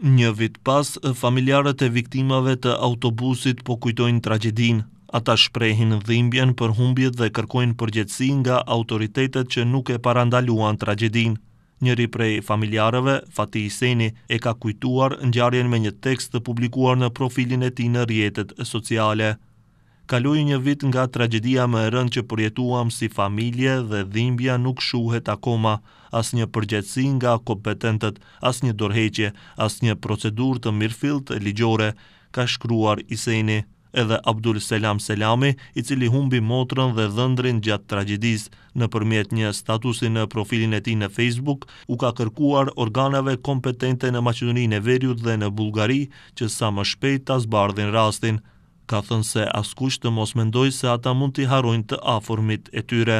Një vit pas, familjarët e viktimave të autobusit po kujtojnë tragedin. Ata shprejhin dhimbjen për humbjet dhe kërkojnë përgjetsi nga autoritetet që nuk e parandaluan tragedin. Njëri prej familjarëve, Fati Iseni, e ka kujtuar në gjarjen me një tekst të publikuar në profilin e ti në rjetet sociale. Kaloi një vit nga tragedia më e rëndë që përjetuam si familje dhe dhimbja nuk shuhet akoma, as një përgjetësi nga kompetentet, as një dorheqje, as një procedur të mirëfilt e ligjore, ka shkruar iseni. edhe Abdul Selam Selami, i cili humbi motrën dhe dhëndrin gjatë tragedis. Në përmjet një statusi në profilin e ti në Facebook, u ka kërkuar organave kompetente në Macedonin e Verjut dhe në Bulgari, që sa më shpejt të zbardhin rastin ka thënë se askush të mos mendoj se ata mund t'i harojnë të aformit e tyre.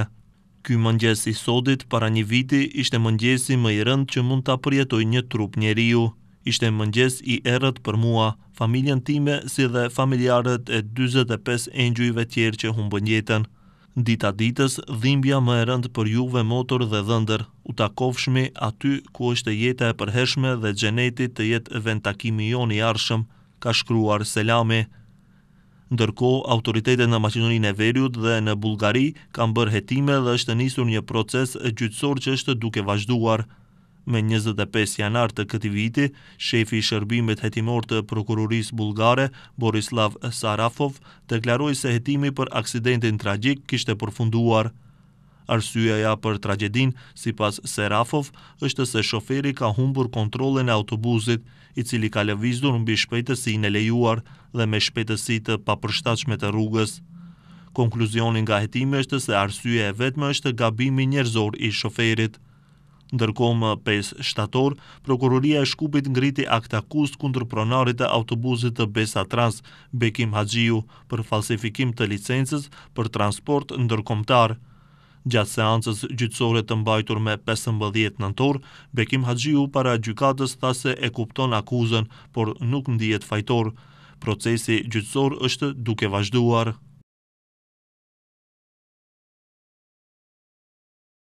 Ky mëngjes i sodit para një viti ishte mëngjesi më i rënd që mund t'a përjetoj një trup njeri ju. Ishte mëngjes i erët për mua, familjen time si dhe familjarët e 25 engjujve tjerë që humë bëngjetën. Dita ditës, dhimbja më e rëndë për juve motor dhe dhëndër, u ta kofshmi aty ku është jetë e përheshme dhe gjenetit të jetë vend takimi jo një arshëm, ka shkruar selami. Ndërko, autoritetet në Macedonin e Veriut dhe në Bulgari kam bërë hetime dhe është njësur një proces gjytsor që është duke vazhduar. Me 25 janar të këti viti, shefi i shërbimet hetimor të prokuroris bulgare, Borislav Sarafov, deklaroi se hetimi për aksidentin tragik kishte përfunduar. Arsyeja për tragedin, si pas Serafov, është se shoferi ka humbur kontrole në autobuzit, i cili ka levizdur në bishpetësi në lejuar dhe me shpetësi të papërshtachme të rrugës. Konkluzionin nga hetime është se arsyeja e vetme është gabimi njerëzor i shoferit. Ndërkomë 5 shtator, Prokuroria e Shkupit ngriti akt akust kundër pronarit të autobuzit të Besa Trans, Bekim Hadjiu, për falsifikim të licencës për transport Ndërkomtar. Gjatë seancës gjytsore të mbajtur me 15 nëntor, Bekim Haxhiu para gjykatës tha se e kupton akuzën, por nuk ndijet fajtor. Procesi gjytsor është duke vazhduar.